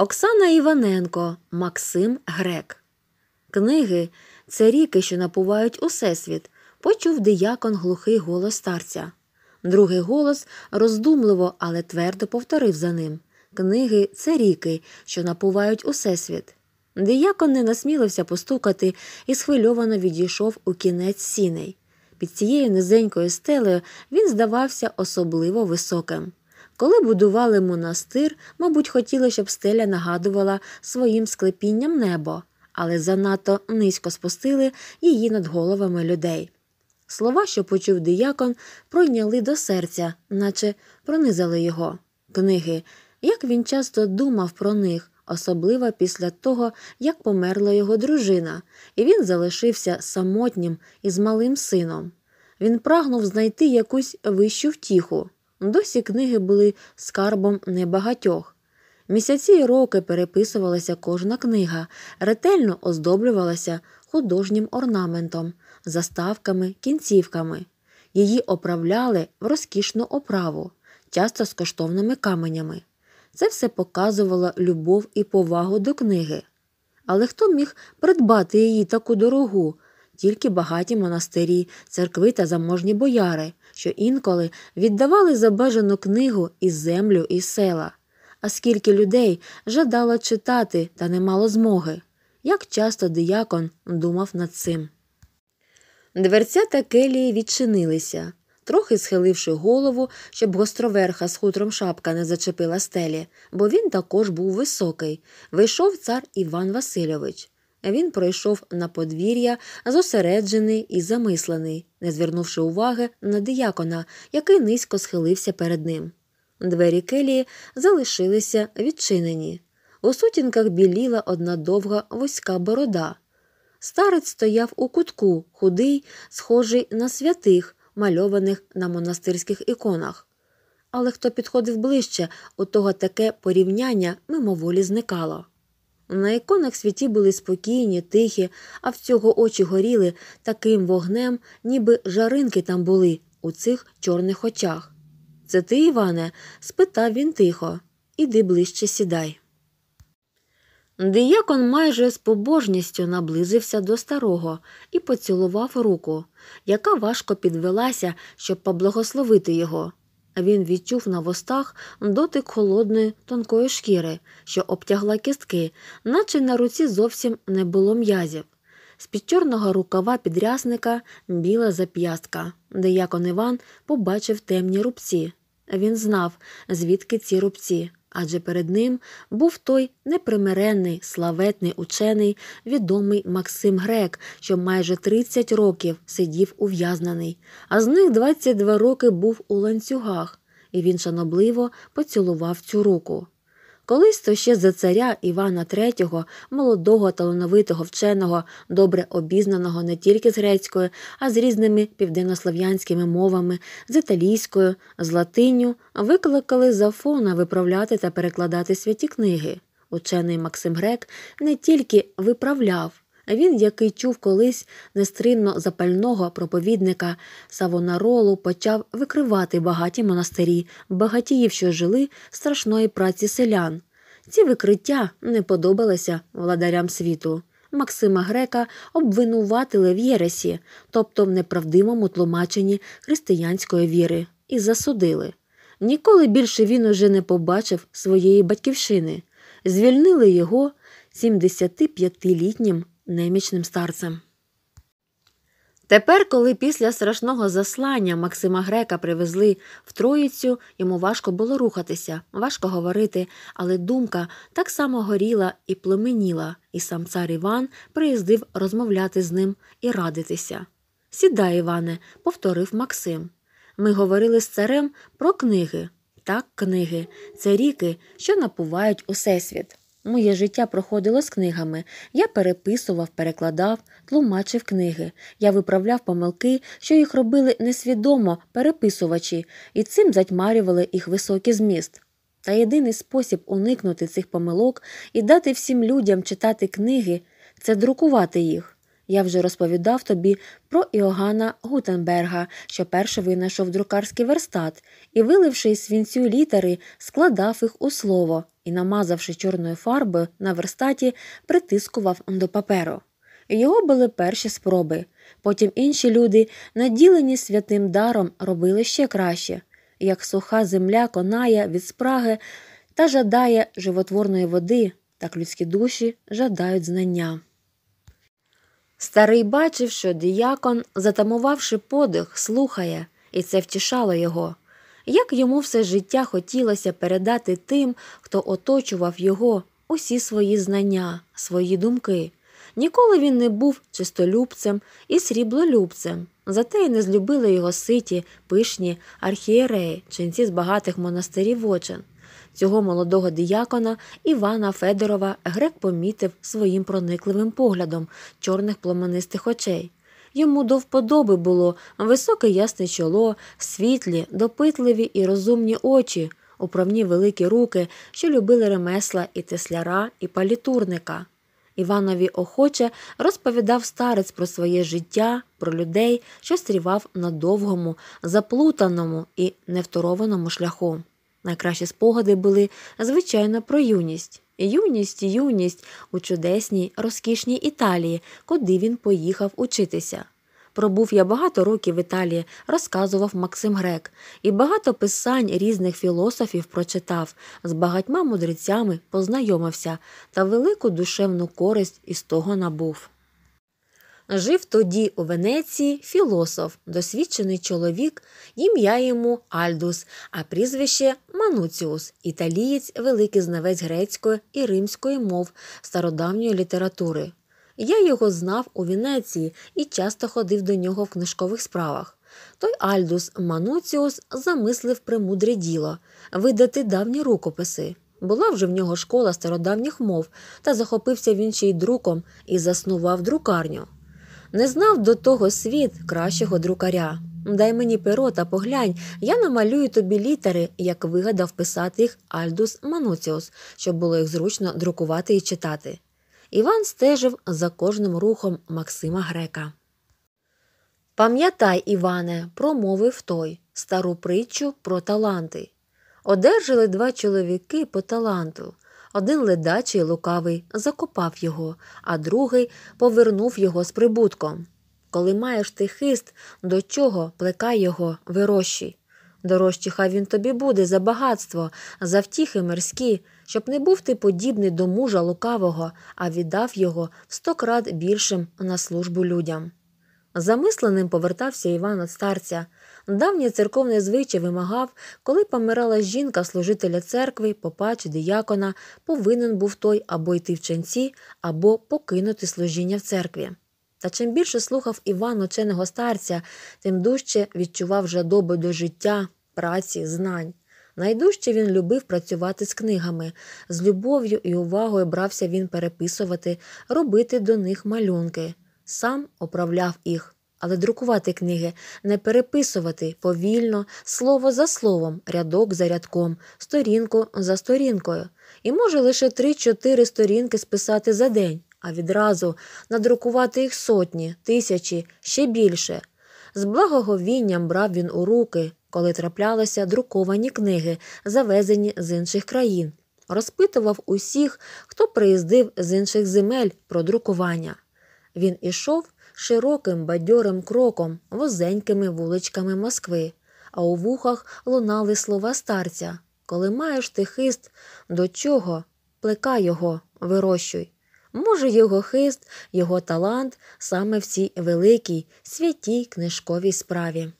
Оксана Іваненко, Максим Грек. Книги це ріки, що напувають усесвіт, почув диякон глухий голос старця. Другий голос роздумливо, але твердо повторив за ним Книги це ріки, що напувають усесвіт. Диякон не насмілився постукати і схвильовано відійшов у кінець сіней. Під цією низенькою стелею він здавався особливо високим. Коли будували монастир, мабуть, хотіли, щоб стеля нагадувала своїм склепінням небо, але занадто низько спустили її над головами людей. Слова, що почув диякон, пройняли до серця, наче пронизали його. Книги, як він часто думав про них, особливо після того, як померла його дружина, і він залишився самотнім із малим сином. Він прагнув знайти якусь вищу втіху. Досі книги були скарбом небагатьох. Місяці і роки переписувалася кожна книга, ретельно оздоблювалася художнім орнаментом, заставками, кінцівками. Її оправляли в розкішну оправу, часто з коштовними каменями. Це все показувало любов і повагу до книги. Але хто міг придбати її таку дорогу, тільки багаті монастирі, церкви та заможні бояри, що інколи віддавали за бажану книгу і землю, і села. А скільки людей жадало читати та не мало змоги, як часто диякон думав над цим. Дверця та келії відчинилися, трохи схиливши голову, щоб гостроверха з хутром шапка не зачепила стелі, бо він також був високий. Вийшов цар Іван Васильович. Він пройшов на подвір'я, зосереджений і замислений, не звернувши уваги на диякона, який низько схилився перед ним. Двері келії залишилися відчинені. У сутінках біліла одна довга вузька борода. Старець стояв у кутку, худий, схожий на святих, мальованих на монастирських іконах. Але хто підходив ближче, у того таке порівняння мимоволі зникало. На іконах світі були спокійні, тихі, а в цього очі горіли таким вогнем, ніби жаринки там були у цих чорних очах. Це ти, Іване? спитав він тихо. Іди ближче сідай. Діякон майже з побожністю наблизився до старого і поцілував руку, яка важко підвелася, щоб поблагословити його. Він відчув на вустах дотик холодної тонкої шкіри, що обтягла кістки, наче на руці зовсім не було м'язів. З під чорного рукава підрясника біла зап'ястка, де якон Іван побачив темні рубці. Він знав, звідки ці рубці адже перед ним був той непримиренний, славетний учений, відомий Максим Грек, що майже 30 років сидів ув'язнений, а з них 22 роки був у ланцюгах, і він шанобливо поцілував цю руку. Колись то ще за царя Івана III, молодого, талановитого вченого, добре обізнаного не тільки з грецькою, а з різними південнослов'янськими мовами, з італійською, з латинню, викликали за фона виправляти та перекладати святі книги. Учений Максим Грек не тільки виправляв. А Він, який чув колись нестримно запального проповідника Савонаролу, почав викривати багаті монастирі, багатіїв, що жили страшної праці селян. Ці викриття не подобалися владарям світу. Максима Грека обвинуватили в Єресі, тобто в неправдивому тлумаченні християнської віри, і засудили. Ніколи більше він уже не побачив своєї батьківщини. Звільнили його 75-літнім немічним старцем. Тепер, коли після страшного заслання Максима Грека привезли в Троїцю, йому важко було рухатися, важко говорити, але думка так само горіла і племеніла, і сам цар Іван приїздив розмовляти з ним і радитися. Сідай, Іване, повторив Максим. Ми говорили з царем про книги. Так, книги це ріки, що напувають усесвіт. Моє життя проходило з книгами. Я переписував, перекладав, тлумачив книги. Я виправляв помилки, що їх робили несвідомо переписувачі, і цим затьмарювали їх високий зміст. Та єдиний спосіб уникнути цих помилок і дати всім людям читати книги це друкувати їх. Я вже розповідав тобі про Іогана Гутенберга, що перше винайшов друкарський верстат і, виливши із свінцю літери, складав їх у слово і, намазавши чорною фарбою на верстаті, притискував до паперу. Його були перші спроби. Потім інші люди, наділені святим даром, робили ще краще, як суха земля конає від спраги та жадає животворної води, так людські душі жадають знання. Старий бачив, що діякон, затамувавши подих, слухає, і це втішало його. Як йому все життя хотілося передати тим, хто оточував його, усі свої знання, свої думки. Ніколи він не був чистолюбцем і сріблолюбцем, зате й не злюбили його ситі, пишні архієреї, ченці з багатих монастирів вочин. Цього молодого диякона Івана Федорова грек помітив своїм проникливим поглядом чорних пломенистих очей. Йому до вподоби було високе ясне чоло, світлі, допитливі і розумні очі, управні великі руки, що любили ремесла і тесляра, і палітурника. Іванові охоче розповідав старець про своє життя, про людей, що стрівав на довгому, заплутаному і невторованому шляху. Найкращі спогади були, звичайно, про юність. Юність, юність у чудесній, розкішній Італії, куди він поїхав учитися. Пробув я багато років в Італії, розказував Максим Грек, і багато писань різних філософів прочитав, з багатьма мудрецями познайомився та велику душевну користь із того набув. Жив тоді у Венеції філософ, досвідчений чоловік, ім'я йому Альдус, а прізвище Мануціус, італієць, великий знавець грецької і римської мов стародавньої літератури. Я його знав у Венеції і часто ходив до нього в книжкових справах. Той Альдус Мануціус замислив премудре діло видати давні рукописи. Була вже в нього школа стародавніх мов, та захопився він ще й друком і заснував друкарню. Не знав до того світ кращого друкаря. Дай мені перо та поглянь, я намалюю тобі літери, як вигадав писати їх Альдус Мануціус, щоб було їх зручно друкувати і читати. Іван стежив за кожним рухом Максима Грека. Пам'ятай, Іване, промовив той стару притчу про таланти. Одержали два чоловіки по таланту. Один ледачий лукавий закопав його, а другий повернув його з прибутком. Коли маєш ти хист, до чого плекай його вирощі. Дорожчі хай він тобі буде за багатство, за втіхи мирські, щоб не був ти подібний до мужа лукавого, а віддав його в сто крат більшим на службу людям. Замисленим повертався Іван від старця. Давній церковний звичай вимагав, коли помирала жінка служителя церкви, попач, діякона, повинен був той або йти в ченці, або покинути служіння в церкві. Та чим більше слухав Іван ученого старця, тим дужче відчував жадобу до життя, праці, знань. Найдужче він любив працювати з книгами. З любов'ю і увагою брався він переписувати, робити до них малюнки, сам оправляв їх але друкувати книги, не переписувати повільно, слово за словом, рядок за рядком, сторінку за сторінкою. І може лише 3-4 сторінки списати за день, а відразу надрукувати їх сотні, тисячі, ще більше. З благоговінням брав він у руки, коли траплялися друковані книги, завезені з інших країн. Розпитував усіх, хто приїздив з інших земель про друкування. Він ішов широким бадьорим кроком возенькими вуличками Москви, а у вухах лунали слова старця Коли маєш ти хист, до чого? Плекай його, вирощуй. Може, його хист, його талант саме в цій великій, святій книжковій справі.